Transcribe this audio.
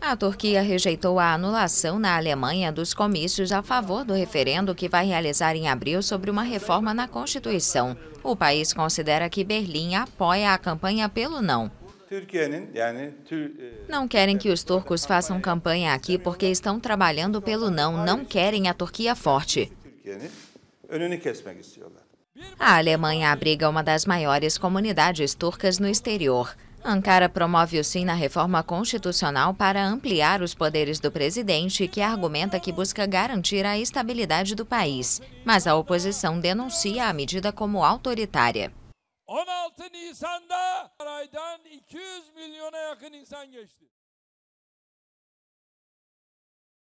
A Turquia rejeitou a anulação na Alemanha dos comícios a favor do referendo que vai realizar em abril sobre uma reforma na Constituição. O país considera que Berlim apoia a campanha pelo não. Não querem que os turcos façam campanha aqui porque estão trabalhando pelo não, não querem a Turquia forte. A Alemanha abriga uma das maiores comunidades turcas no exterior. Ankara promove o sim na reforma constitucional para ampliar os poderes do presidente, que argumenta que busca garantir a estabilidade do país. Mas a oposição denuncia a medida como autoritária.